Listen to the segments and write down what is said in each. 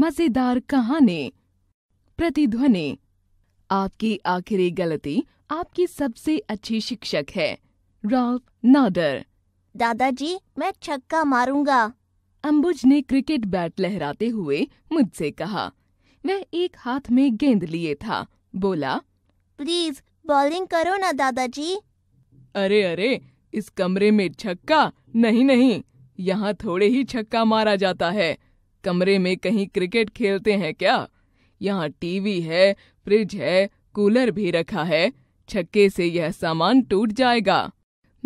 मजेदार कहानी प्रतिध्वनि आपकी आखिरी गलती आपकी सबसे अच्छी शिक्षक है राल्फ नादर दादाजी मैं छक्का मारूंगा अंबुज ने क्रिकेट बैट लहराते हुए मुझसे कहा वह एक हाथ में गेंद लिए था बोला प्लीज बॉलिंग करो ना दादाजी अरे अरे इस कमरे में छक्का नहीं नहीं यहाँ थोड़े ही छक्का मारा जाता है कमरे में कहीं क्रिकेट खेलते हैं क्या यहाँ टीवी है फ्रिज है कूलर भी रखा है छक्के से यह सामान टूट जाएगा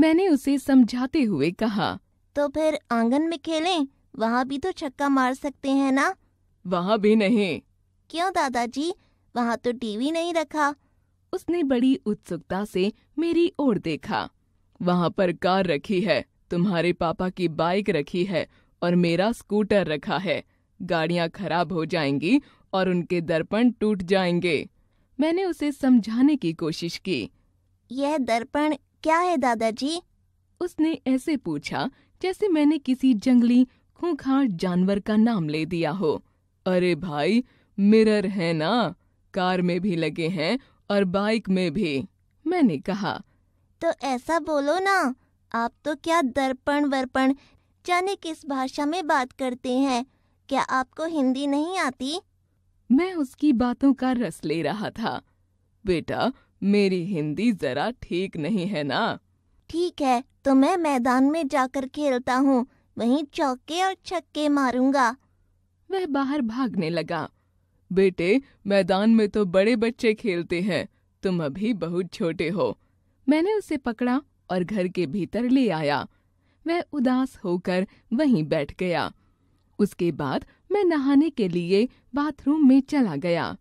मैंने उसे समझाते हुए कहा तो फिर आंगन में खेलें वहाँ भी तो छक्का मार सकते हैं ना वहाँ भी नहीं क्यों दादाजी वहाँ तो टीवी नहीं रखा उसने बड़ी उत्सुकता से मेरी ओर देखा वहाँ पर कार रखी है तुम्हारे पापा की बाइक रखी है और मेरा स्कूटर रखा है गाड़ियां खराब हो जाएंगी और उनके दर्पण टूट जाएंगे मैंने उसे समझाने की कोशिश की यह दर्पण क्या है दादाजी उसने ऐसे पूछा जैसे मैंने किसी जंगली खूंखार जानवर का नाम ले दिया हो अरे भाई मिरर है ना कार में भी लगे हैं और बाइक में भी मैंने कहा तो ऐसा बोलो ना आप तो क्या दर्पण वर्पण जाने किस भाषा में बात करते हैं क्या आपको हिंदी नहीं आती मैं उसकी बातों का रस ले रहा था बेटा मेरी हिंदी जरा ठीक नहीं है ना ठीक है तो मैं मैदान में जाकर खेलता हूँ वहीं चौके और छक्के मारूंगा वह बाहर भागने लगा बेटे मैदान में तो बड़े बच्चे खेलते हैं तुम अभी बहुत छोटे हो मैंने उसे पकड़ा और घर के भीतर ले आया वह उदास होकर वहीं बैठ गया उसके बाद मैं नहाने के लिए बाथरूम में चला गया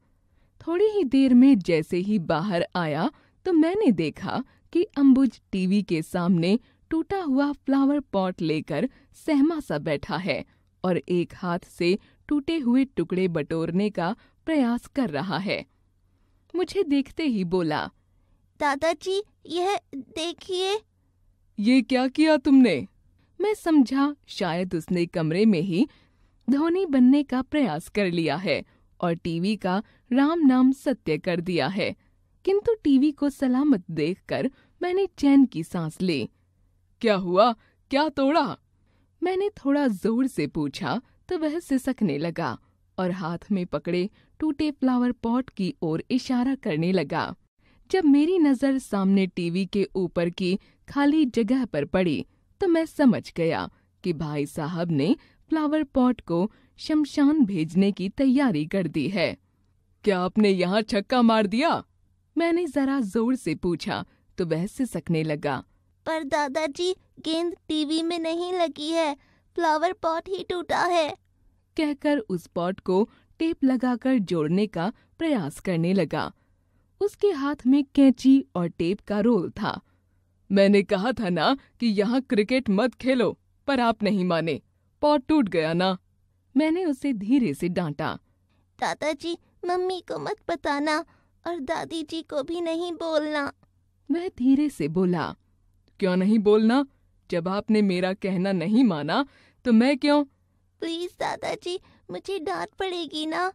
थोड़ी ही देर में जैसे ही बाहर आया तो मैंने देखा कि अंबुज टीवी के सामने टूटा हुआ फ्लावर पॉट लेकर सहमा सा बैठा है और एक हाथ से टूटे हुए टुकड़े बटोरने का प्रयास कर रहा है मुझे देखते ही बोला दादाजी यह देखिए ये क्या किया तुमने मैं समझा शायद उसने कमरे में ही धोनी बनने का प्रयास कर लिया है और टीवी का राम नाम सत्य कर दिया है किंतु टीवी को सलामत देखकर मैंने चैन की सांस ली क्या हुआ क्या तोड़ा मैंने थोड़ा जोर से पूछा तो वह सिसकने लगा और हाथ में पकड़े टूटे फ्लावर पॉट की ओर इशारा करने लगा जब मेरी नजर सामने टीवी के ऊपर की खाली जगह पर पड़ी तो मैं समझ गया कि भाई साहब ने फ्लावर पॉट को शमशान भेजने की तैयारी कर दी है क्या आपने यहाँ छक्का मार दिया मैंने जरा जोर से पूछा तो वह सिसकने लगा पर दादाजी गेंद टीवी में नहीं लगी है फ्लावर पॉट ही टूटा है कहकर उस पॉट को टेप लगाकर जोड़ने का प्रयास करने लगा उसके हाथ में कैंची और टेप का रोल था मैंने कहा था ना कि यहाँ क्रिकेट मत खेलो पर आप नहीं माने पॉट टूट गया ना मैंने उसे धीरे से डांटा दादाजी मम्मी को मत बताना और दादी जी को भी नहीं बोलना वह धीरे से बोला क्यों नहीं बोलना जब आपने मेरा कहना नहीं माना तो मैं क्यों प्लीज दादाजी मुझे डांट पड़ेगी ना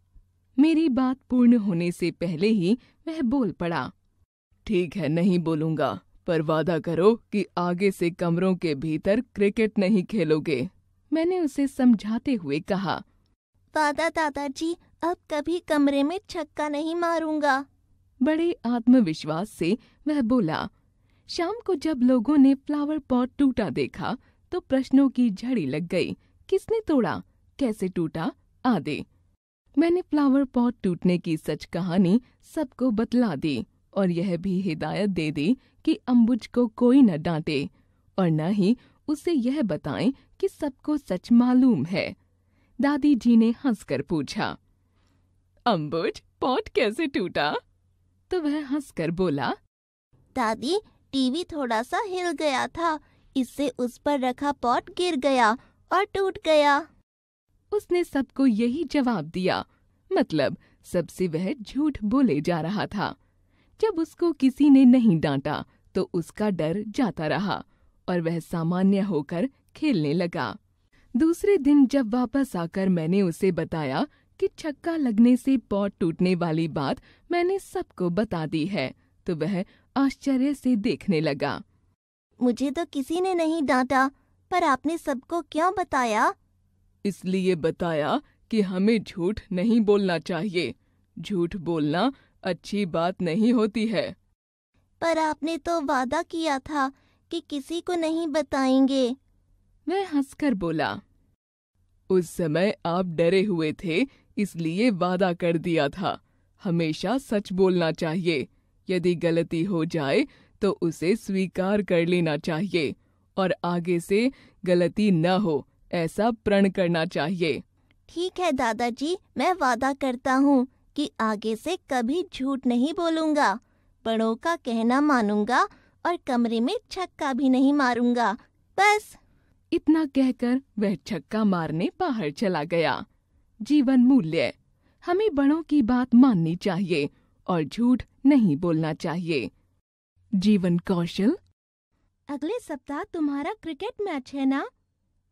मेरी बात पूर्ण होने से पहले ही वह बोल पड़ा ठीक है नहीं बोलूंगा पर वादा करो कि आगे से कमरों के भीतर क्रिकेट नहीं खेलोगे मैंने उसे समझाते हुए कहा दादा दादाजी अब कभी कमरे में छक्का नहीं मारूंगा बड़े आत्मविश्वास से वह बोला शाम को जब लोगों ने फ्लावर पॉट टूटा देखा तो प्रश्नों की झड़ी लग गई किसने तोड़ा कैसे टूटा आदि मैंने फ्लावर पॉट टूटने की सच कहानी सबको बतला दी और यह भी हिदायत दे दी कि अम्बुज को कोई न डांटे और न ही उसे यह बताएं कि सबको सच मालूम है दादी जी ने हंसकर पूछा अम्बुज पॉट कैसे टूटा तो वह हंसकर बोला दादी टीवी थोड़ा सा हिल गया था इससे उस पर रखा पॉट गिर गया और टूट गया उसने सबको यही जवाब दिया मतलब सबसे वह झूठ बोले जा रहा था जब उसको किसी ने नहीं डांटा तो उसका डर जाता रहा और वह सामान्य होकर खेलने लगा दूसरे दिन जब वापस आकर मैंने उसे बताया कि छक्का लगने से पॉट टूटने वाली बात मैंने सबको बता दी है तो वह आश्चर्य से देखने लगा मुझे तो किसी ने नहीं डांटा पर आपने सबको क्यों बताया इसलिए बताया कि हमें झूठ नहीं बोलना चाहिए झूठ बोलना अच्छी बात नहीं होती है पर आपने तो वादा किया था कि किसी को नहीं बताएंगे वह हंसकर बोला उस समय आप डरे हुए थे इसलिए वादा कर दिया था हमेशा सच बोलना चाहिए यदि गलती हो जाए तो उसे स्वीकार कर लेना चाहिए और आगे से गलती न हो ऐसा प्रण करना चाहिए ठीक है दादाजी मैं वादा करता हूँ कि आगे से कभी झूठ नहीं बोलूँगा बड़ों का कहना मानूंगा और कमरे में छक्का भी नहीं मारूंगा बस इतना कहकर वह छक्का मारने बाहर चला गया जीवन मूल्य हमें बड़ों की बात माननी चाहिए और झूठ नहीं बोलना चाहिए जीवन कौशल अगले सप्ताह तुम्हारा क्रिकेट मैच है ना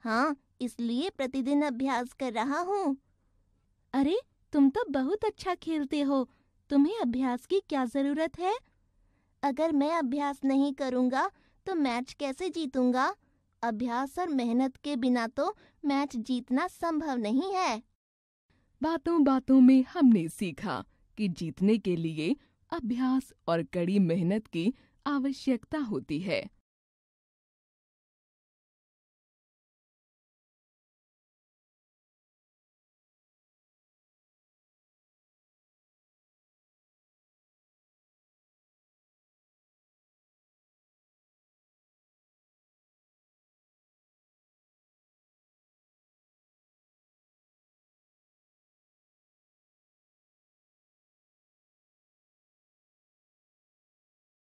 हाँ इसलिए प्रतिदिन अभ्यास कर रहा हूँ अरे तुम तो बहुत अच्छा खेलते हो तुम्हें अभ्यास की क्या जरूरत है अगर मैं अभ्यास नहीं करूँगा तो मैच कैसे जीतूंगा अभ्यास और मेहनत के बिना तो मैच जीतना संभव नहीं है बातों बातों में हमने सीखा कि जीतने के लिए अभ्यास और कड़ी मेहनत की आवश्यकता होती है